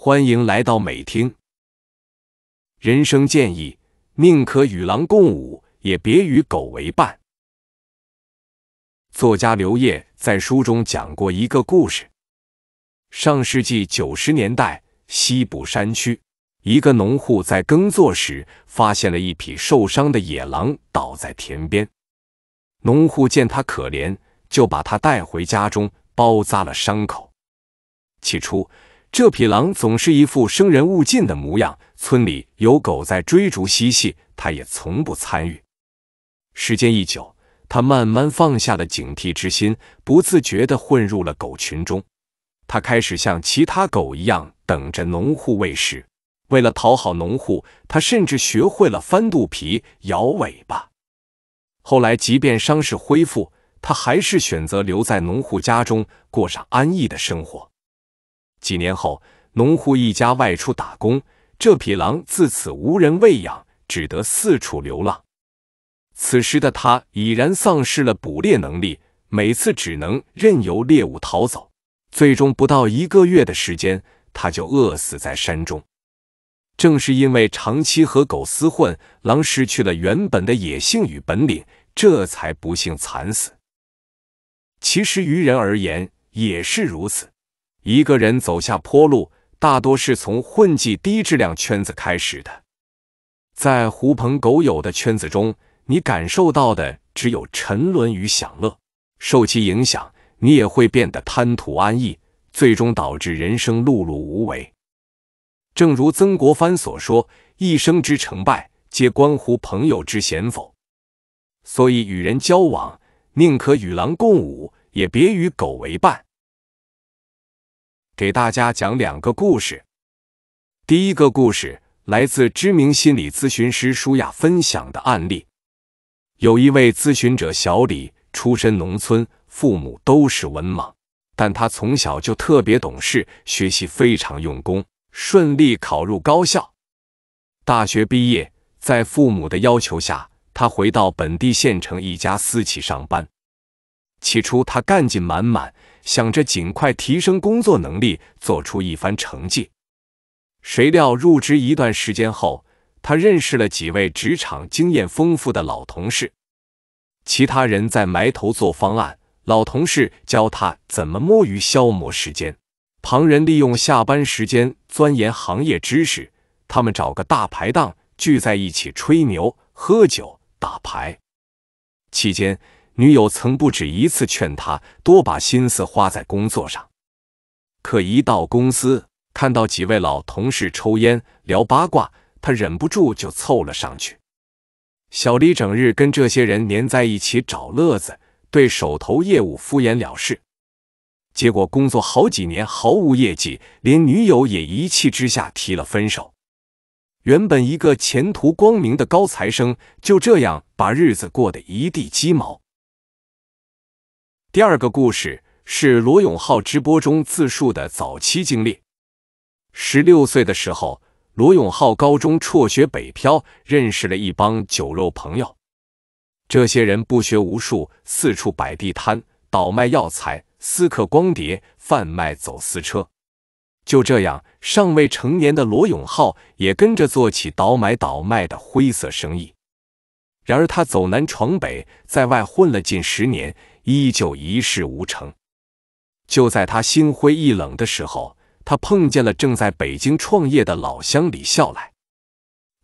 欢迎来到美听。人生建议：宁可与狼共舞，也别与狗为伴。作家刘烨在书中讲过一个故事：上世纪九十年代，西部山区，一个农户在耕作时发现了一匹受伤的野狼倒在田边。农户见他可怜，就把他带回家中，包扎了伤口。起初，这匹狼总是一副生人勿近的模样。村里有狗在追逐嬉戏，它也从不参与。时间一久，它慢慢放下了警惕之心，不自觉地混入了狗群中。它开始像其他狗一样，等着农户喂食。为了讨好农户，它甚至学会了翻肚皮、摇尾巴。后来，即便伤势恢复，它还是选择留在农户家中，过上安逸的生活。几年后，农户一家外出打工，这匹狼自此无人喂养，只得四处流浪。此时的它已然丧失了捕猎能力，每次只能任由猎物逃走。最终，不到一个月的时间，它就饿死在山中。正是因为长期和狗厮混，狼失去了原本的野性与本领，这才不幸惨死。其实，于人而言也是如此。一个人走下坡路，大多是从混迹低质量圈子开始的。在狐朋狗友的圈子中，你感受到的只有沉沦与享乐，受其影响，你也会变得贪图安逸，最终导致人生碌碌无为。正如曾国藩所说：“一生之成败，皆关乎朋友之贤否。”所以，与人交往，宁可与狼共舞，也别与狗为伴。给大家讲两个故事。第一个故事来自知名心理咨询师舒雅分享的案例。有一位咨询者小李，出身农村，父母都是文盲，但他从小就特别懂事，学习非常用功，顺利考入高校。大学毕业，在父母的要求下，他回到本地县城一家私企上班。起初，他干劲满满，想着尽快提升工作能力，做出一番成绩。谁料入职一段时间后，他认识了几位职场经验丰富的老同事。其他人在埋头做方案，老同事教他怎么摸鱼消磨时间。旁人利用下班时间钻研行业知识，他们找个大排档聚在一起吹牛、喝酒、打牌。期间，女友曾不止一次劝他多把心思花在工作上，可一到公司，看到几位老同事抽烟聊八卦，他忍不住就凑了上去。小李整日跟这些人粘在一起找乐子，对手头业务敷衍了事，结果工作好几年毫无业绩，连女友也一气之下提了分手。原本一个前途光明的高材生，就这样把日子过得一地鸡毛。第二个故事是罗永浩直播中自述的早期经历。十六岁的时候，罗永浩高中辍学北漂，认识了一帮酒肉朋友。这些人不学无术，四处摆地摊，倒卖药材、私刻光碟、贩卖走私车。就这样，尚未成年的罗永浩也跟着做起倒买倒卖的灰色生意。然而，他走南闯北，在外混了近十年。依旧一事无成。就在他心灰意冷的时候，他碰见了正在北京创业的老乡李笑来。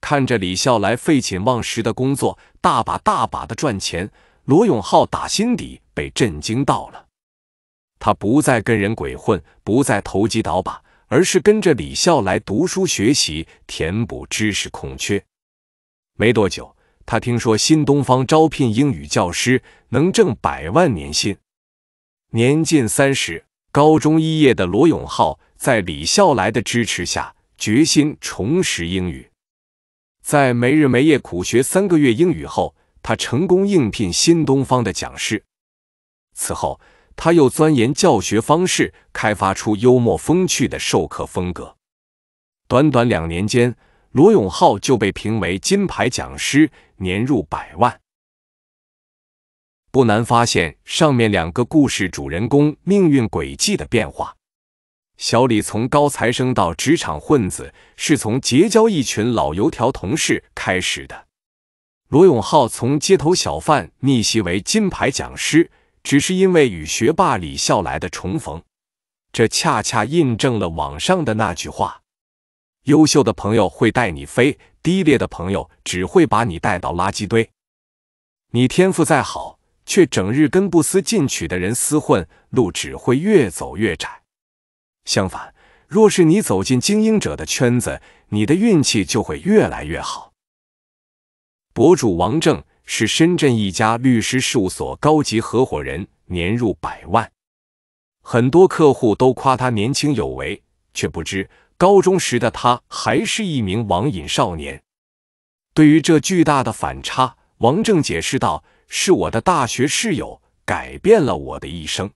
看着李笑来废寝忘食的工作，大把大把的赚钱，罗永浩打心底被震惊到了。他不再跟人鬼混，不再投机倒把，而是跟着李笑来读书学习，填补知识空缺。没多久。他听说新东方招聘英语教师能挣百万年薪，年近三十、高中毕业的罗永浩，在李笑来的支持下，决心重拾英语。在没日没夜苦学三个月英语后，他成功应聘新东方的讲师。此后，他又钻研教学方式，开发出幽默风趣的授课风格。短短两年间，罗永浩就被评为金牌讲师。年入百万，不难发现上面两个故事主人公命运轨迹的变化。小李从高材生到职场混子，是从结交一群老油条同事开始的；罗永浩从街头小贩逆袭为金牌讲师，只是因为与学霸李笑来的重逢。这恰恰印证了网上的那句话。优秀的朋友会带你飞，低劣的朋友只会把你带到垃圾堆。你天赋再好，却整日跟不思进取的人厮混，路只会越走越窄。相反，若是你走进精英者的圈子，你的运气就会越来越好。博主王正是深圳一家律师事务所高级合伙人，年入百万，很多客户都夸他年轻有为，却不知。高中时的他还是一名网瘾少年，对于这巨大的反差，王正解释道：“是我的大学室友改变了我的一生。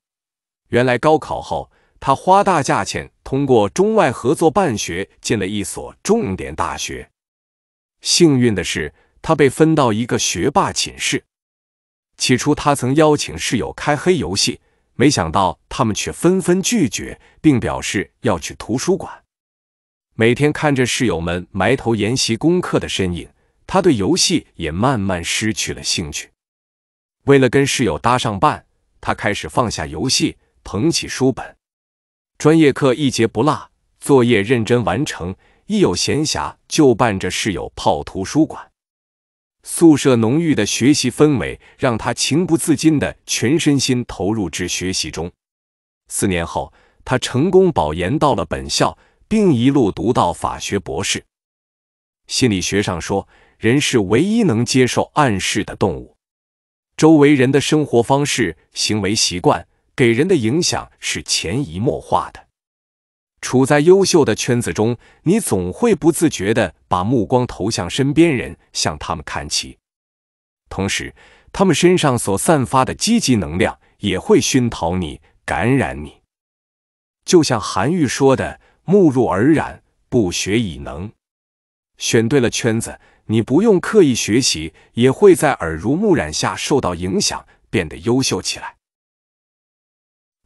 原来高考后，他花大价钱通过中外合作办学进了一所重点大学。幸运的是，他被分到一个学霸寝室。起初，他曾邀请室友开黑游戏，没想到他们却纷纷拒绝，并表示要去图书馆。”每天看着室友们埋头研习功课的身影，他对游戏也慢慢失去了兴趣。为了跟室友搭上伴，他开始放下游戏，捧起书本，专业课一节不落，作业认真完成。一有闲暇，就伴着室友泡图书馆。宿舍浓郁的学习氛围，让他情不自禁地全身心投入至学习中。四年后，他成功保研到了本校。并一路读到法学博士。心理学上说，人是唯一能接受暗示的动物。周围人的生活方式、行为习惯给人的影响是潜移默化的。处在优秀的圈子中，你总会不自觉地把目光投向身边人，向他们看齐。同时，他们身上所散发的积极能量也会熏陶你、感染你。就像韩愈说的。目入耳染，不学已能。选对了圈子，你不用刻意学习，也会在耳濡目染下受到影响，变得优秀起来。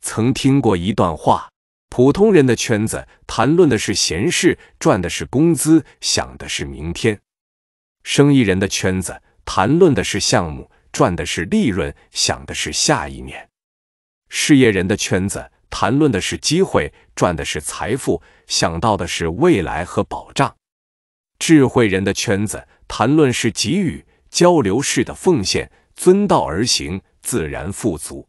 曾听过一段话：普通人的圈子谈论的是闲事，赚的是工资，想的是明天；生意人的圈子谈论的是项目，赚的是利润，想的是下一年；事业人的圈子。谈论的是机会，赚的是财富，想到的是未来和保障。智慧人的圈子，谈论是给予，交流式的奉献，遵道而行，自然富足。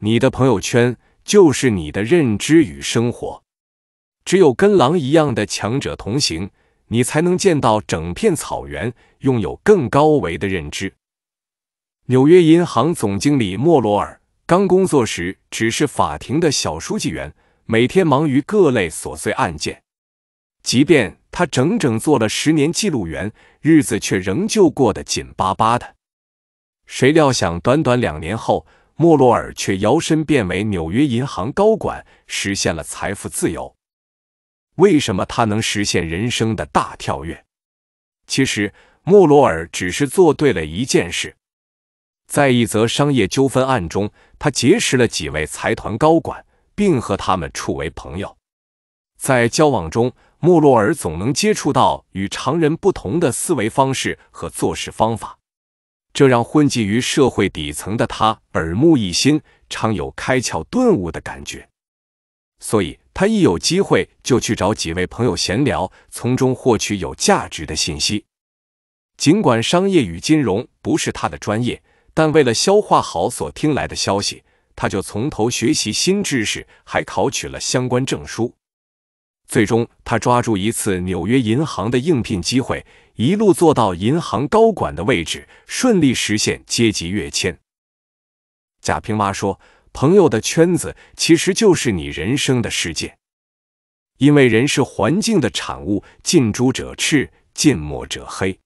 你的朋友圈就是你的认知与生活。只有跟狼一样的强者同行，你才能见到整片草原，拥有更高维的认知。纽约银行总经理莫罗尔。刚工作时，只是法庭的小书记员，每天忙于各类琐碎案件。即便他整整做了十年记录员，日子却仍旧过得紧巴巴的。谁料想，短短两年后，莫罗尔却摇身变为纽约银行高管，实现了财富自由。为什么他能实现人生的大跳跃？其实，莫罗尔只是做对了一件事。在一则商业纠纷案中，他结识了几位财团高管，并和他们处为朋友。在交往中，莫洛尔总能接触到与常人不同的思维方式和做事方法，这让混迹于社会底层的他耳目一新，常有开窍顿悟的感觉。所以，他一有机会就去找几位朋友闲聊，从中获取有价值的信息。尽管商业与金融不是他的专业。但为了消化好所听来的消息，他就从头学习新知识，还考取了相关证书。最终，他抓住一次纽约银行的应聘机会，一路做到银行高管的位置，顺利实现阶级跃迁。贾平凹说：“朋友的圈子其实就是你人生的世界，因为人是环境的产物，近朱者赤，近墨者黑。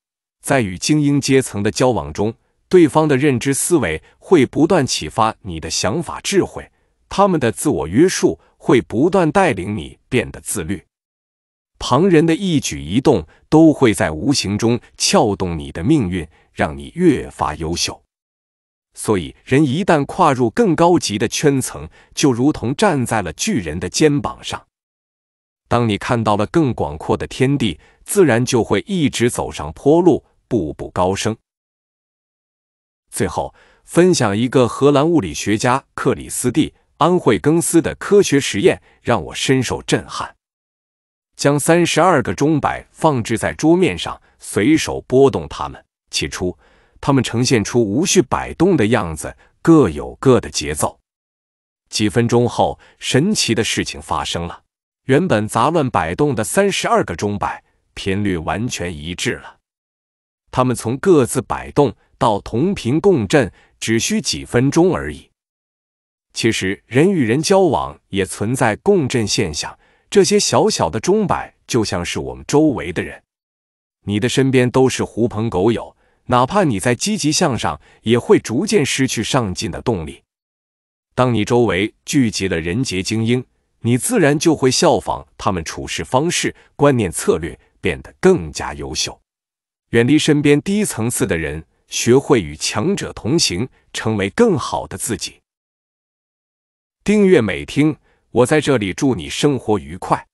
在与精英阶层的交往中。”对方的认知思维会不断启发你的想法智慧，他们的自我约束会不断带领你变得自律。旁人的一举一动都会在无形中撬动你的命运，让你越发优秀。所以，人一旦跨入更高级的圈层，就如同站在了巨人的肩膀上。当你看到了更广阔的天地，自然就会一直走上坡路，步步高升。最后分享一个荷兰物理学家克里斯蒂安惠更斯的科学实验，让我深受震撼。将三十二个钟摆放置在桌面上，随手拨动它们。起初，它们呈现出无序摆动的样子，各有各的节奏。几分钟后，神奇的事情发生了：原本杂乱摆动的三十二个钟摆，频率完全一致了。它们从各自摆动。到同频共振只需几分钟而已。其实人与人交往也存在共振现象，这些小小的钟摆就像是我们周围的人。你的身边都是狐朋狗友，哪怕你在积极向上，也会逐渐失去上进的动力。当你周围聚集了人杰精英，你自然就会效仿他们处事方式、观念策略，变得更加优秀。远离身边低层次的人。学会与强者同行，成为更好的自己。订阅美听，我在这里祝你生活愉快。